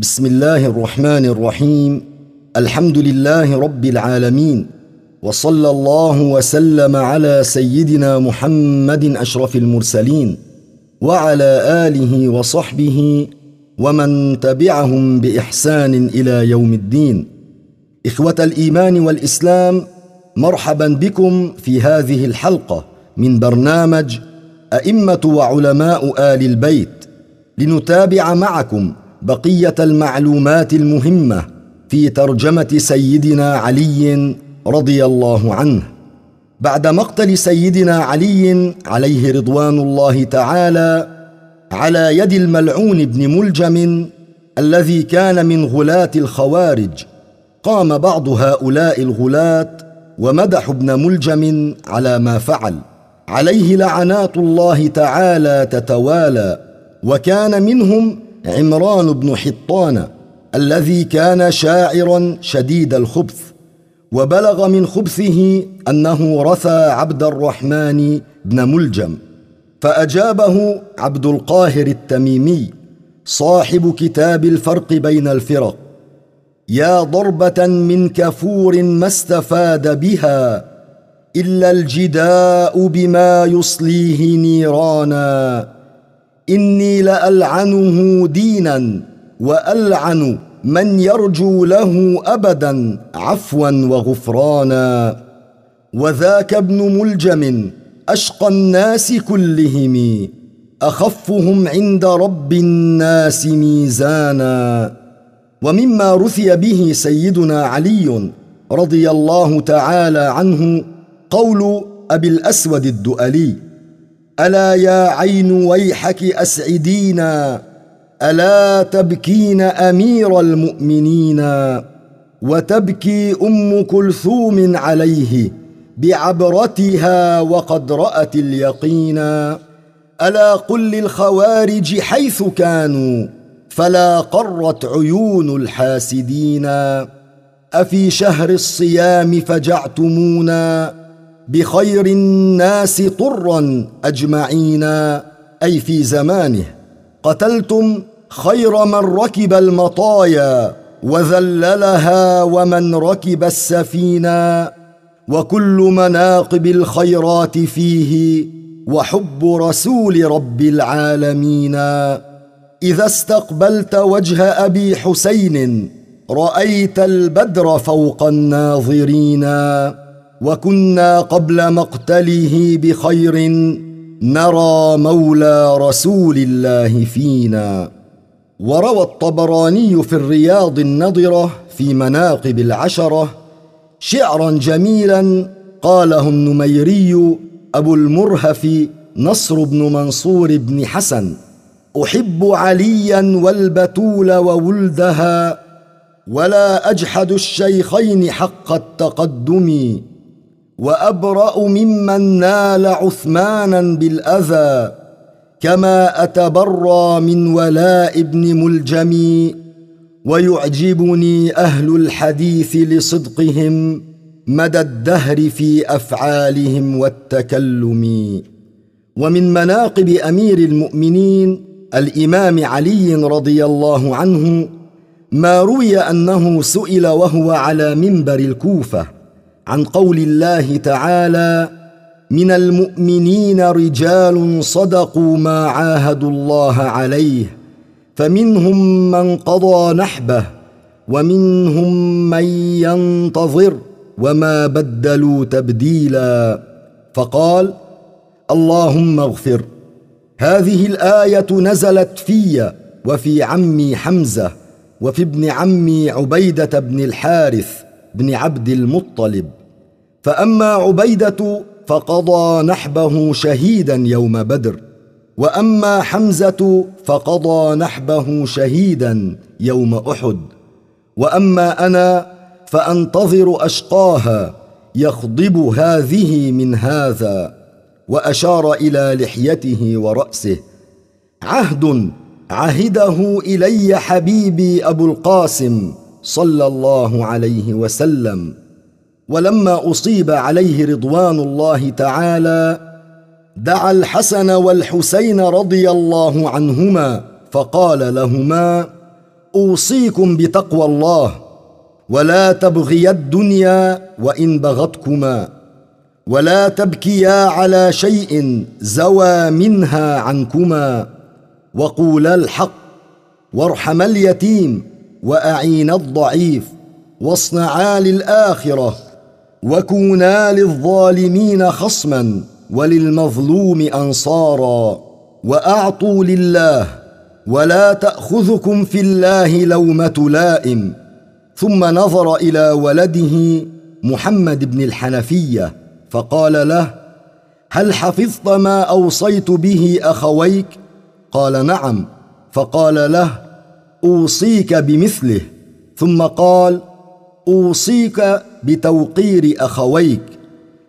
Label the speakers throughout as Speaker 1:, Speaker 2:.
Speaker 1: بسم الله الرحمن الرحيم الحمد لله رب العالمين وصلى الله وسلم على سيدنا محمد اشرف المرسلين وعلى اله وصحبه ومن تبعهم باحسان الى يوم الدين اخوه الايمان والاسلام مرحبا بكم في هذه الحلقه من برنامج ائمه وعلماء ال البيت لنتابع معكم بقيه المعلومات المهمه في ترجمه سيدنا علي رضي الله عنه بعد مقتل سيدنا علي عليه رضوان الله تعالى على يد الملعون بن ملجم الذي كان من غلاه الخوارج قام بعض هؤلاء الغلاه ومدحوا ابن ملجم على ما فعل عليه لعنات الله تعالى تتوالى وكان منهم عمران بن حطان الذي كان شاعرا شديد الخبث وبلغ من خبثه انه رثى عبد الرحمن بن ملجم فاجابه عبد القاهر التميمي صاحب كتاب الفرق بين الفرق يا ضربه من كفور ما استفاد بها الا الجداء بما يصليه نيرانا إني لألعنه دينا وألعن من يرجو له أبدا عفوا وغفرانا وذاك ابن ملجم أشقى الناس كلهم أخفهم عند رب الناس ميزانا ومما رثي به سيدنا علي رضي الله تعالى عنه قول أبي الأسود الدؤلي الا يا عين ويحك اسعدينا الا تبكين امير المؤمنين وتبكي ام كلثوم عليه بعبرتها وقد رات اليقينا الا قل للخوارج حيث كانوا فلا قرت عيون الحاسدين افي شهر الصيام فجعتمونا بخير الناس طرا اجمعينا اي في زمانه قتلتم خير من ركب المطايا وذللها ومن ركب السفينه وكل مناقب الخيرات فيه وحب رسول رب العالمين اذا استقبلت وجه ابي حسين رايت البدر فوق الناظرين وكنا قبل مقتله بخير نرى مولى رسول الله فينا وروى الطبراني في الرياض النضره في مناقب العشره شعرا جميلا قاله النميري ابو المرهف نصر بن منصور بن حسن احب عليا والبتول وولدها ولا اجحد الشيخين حق التقدم وابرا ممن نال عثمانا بالاذى كما اتبرى من ولاء ابن ملجم ويعجبني اهل الحديث لصدقهم مدى الدهر في افعالهم والتكلم ومن مناقب امير المؤمنين الامام علي رضي الله عنه ما روي انه سئل وهو على منبر الكوفه عن قول الله تعالى من المؤمنين رجال صدقوا ما عاهدوا الله عليه فمنهم من قضى نحبه ومنهم من ينتظر وما بدلوا تبديلا فقال اللهم اغفر هذه الايه نزلت في وفي عمي حمزه وفي ابن عمي عبيده بن الحارث بن عبد المطلب فاما عبيده فقضى نحبه شهيدا يوم بدر واما حمزه فقضى نحبه شهيدا يوم احد واما انا فانتظر اشقاها يخضب هذه من هذا واشار الى لحيته وراسه عهد عهده الي حبيبي ابو القاسم صلى الله عليه وسلم ولما اصيب عليه رضوان الله تعالى دعا الحسن والحسين رضي الله عنهما فقال لهما اوصيكم بتقوى الله ولا تبغيا الدنيا وان بغتكما ولا تبكيا على شيء زوى منها عنكما وقولا الحق وارحما اليتيم واعينا الضعيف واصنعا للاخره وكونا للظالمين خصما وللمظلوم انصارا واعطوا لله ولا تاخذكم في الله لومه لائم ثم نظر الى ولده محمد بن الحنفيه فقال له هل حفظت ما اوصيت به اخويك قال نعم فقال له اوصيك بمثله ثم قال اوصيك بتوقير اخويك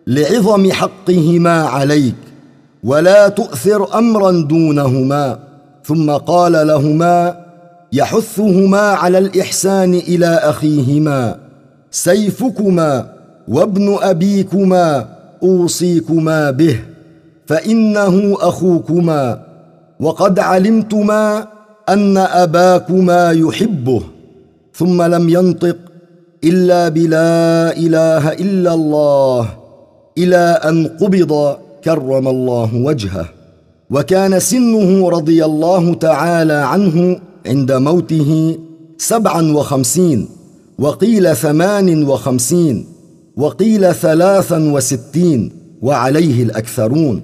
Speaker 1: لعظم حقهما عليك ولا تؤثر امرا دونهما ثم قال لهما يحثهما على الاحسان الى اخيهما سيفكما وابن ابيكما اوصيكما به فانه اخوكما وقد علمتما ان اباكما يحبه ثم لم ينطق الا بلا اله الا الله الى ان قبض كرم الله وجهه وكان سنه رضي الله تعالى عنه عند موته سبعا وخمسين وقيل ثمان وخمسين وقيل ثلاثا وستين وعليه الاكثرون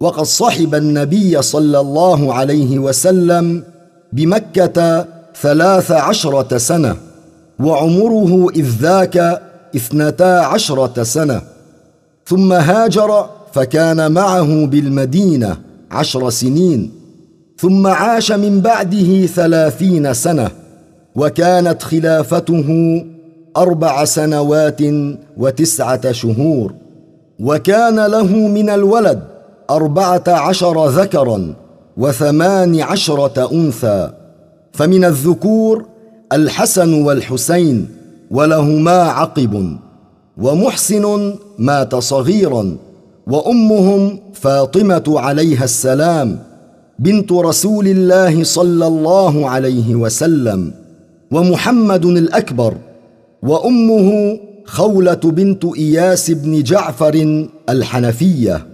Speaker 1: وقد صحب النبي صلى الله عليه وسلم بمكه ثلاث عشره سنه وعمره إذ ذاك اثنتا عشرة سنة ثم هاجر فكان معه بالمدينة عشر سنين ثم عاش من بعده ثلاثين سنة وكانت خلافته أربع سنوات وتسعة شهور وكان له من الولد أربعة عشر ذكرا وثمان عشرة أنثى فمن الذكور الحسن والحسين ولهما عقب ومحسن مات صغيرا وامهم فاطمه عليها السلام بنت رسول الله صلى الله عليه وسلم ومحمد الاكبر وامه خوله بنت اياس بن جعفر الحنفيه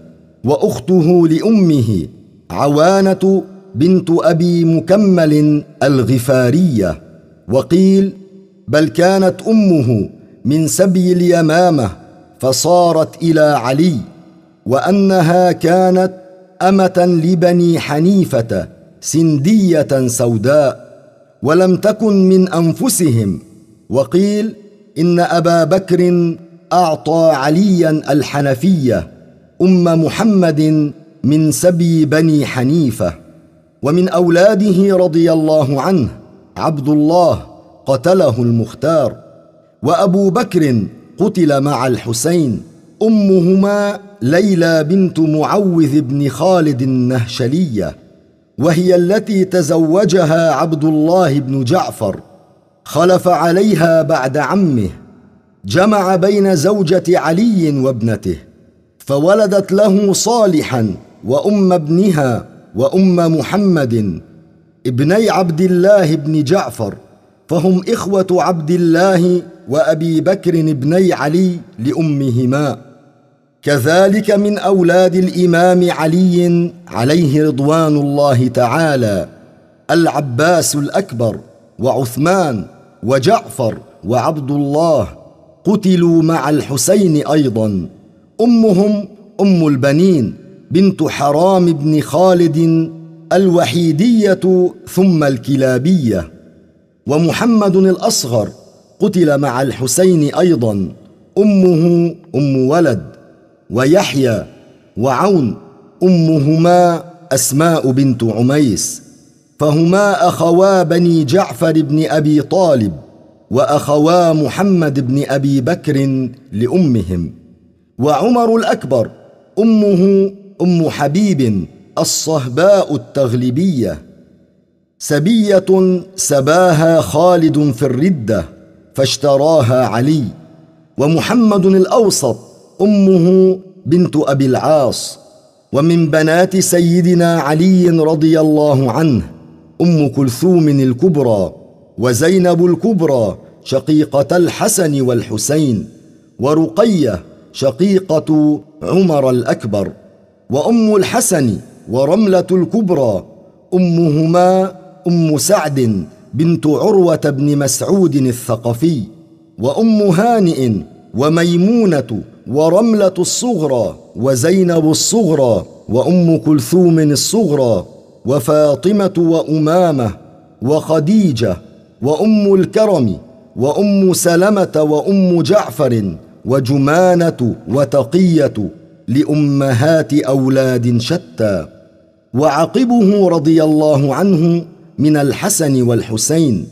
Speaker 1: واخته لامه عوانه بنت ابي مكمل الغفاريه وقيل بل كانت امه من سبي اليمامه فصارت الى علي وانها كانت امه لبني حنيفه سنديه سوداء ولم تكن من انفسهم وقيل ان ابا بكر اعطى عليا الحنفيه ام محمد من سبي بني حنيفه ومن اولاده رضي الله عنه عبد الله قتله المختار وابو بكر قتل مع الحسين امهما ليلى بنت معوذ بن خالد النهشليه وهي التي تزوجها عبد الله بن جعفر خلف عليها بعد عمه جمع بين زوجه علي وابنته فولدت له صالحا وام ابنها وام محمد ابني عبد الله بن جعفر فهم إخوة عبد الله وأبي بكر ابني علي لأمهما كذلك من أولاد الإمام علي عليه رضوان الله تعالى العباس الأكبر وعثمان وجعفر وعبد الله قتلوا مع الحسين أيضا أمهم أم البنين بنت حرام بن خالد الوحيديه ثم الكلابيه ومحمد الاصغر قتل مع الحسين ايضا امه ام ولد ويحيى وعون امهما اسماء بنت عميس فهما اخوا بني جعفر بن ابي طالب واخوا محمد بن ابي بكر لامهم وعمر الاكبر امه ام حبيب الصهباء التغلبيه سبيه سباها خالد في الرده فاشتراها علي ومحمد الاوسط امه بنت ابي العاص ومن بنات سيدنا علي رضي الله عنه ام كلثوم الكبرى وزينب الكبرى شقيقه الحسن والحسين ورقيه شقيقه عمر الاكبر وام الحسن ورملة الكبرى أمهما أم سعد بنت عروة بن مسعود الثقفي وأم هانئ وميمونة ورملة الصغرى وزينب الصغرى وأم كلثوم الصغرى وفاطمة وأمامة وخديجة وأم الكرم وأم سلمة وأم جعفر وجمانة وتقية لأمهات أولاد شتى وعقبه رضي الله عنه من الحسن والحسين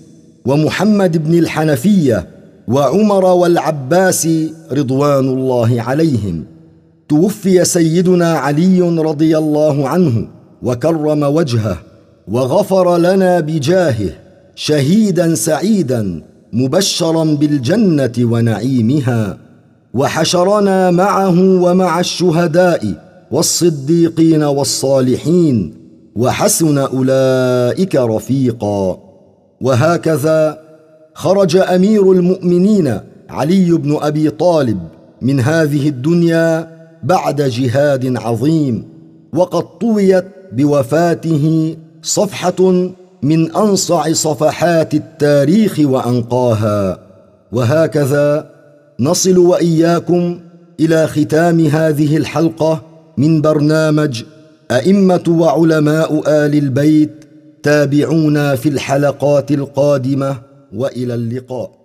Speaker 1: ومحمد بن الحنفيه وعمر والعباس رضوان الله عليهم توفي سيدنا علي رضي الله عنه وكرم وجهه وغفر لنا بجاهه شهيدا سعيدا مبشرا بالجنه ونعيمها وحشرنا معه ومع الشهداء والصديقين والصالحين وحسن اولئك رفيقا وهكذا خرج امير المؤمنين علي بن ابي طالب من هذه الدنيا بعد جهاد عظيم وقد طويت بوفاته صفحه من انصع صفحات التاريخ وانقاها وهكذا نصل واياكم الى ختام هذه الحلقه من برنامج أئمة وعلماء آل البيت تابعونا في الحلقات القادمة وإلى اللقاء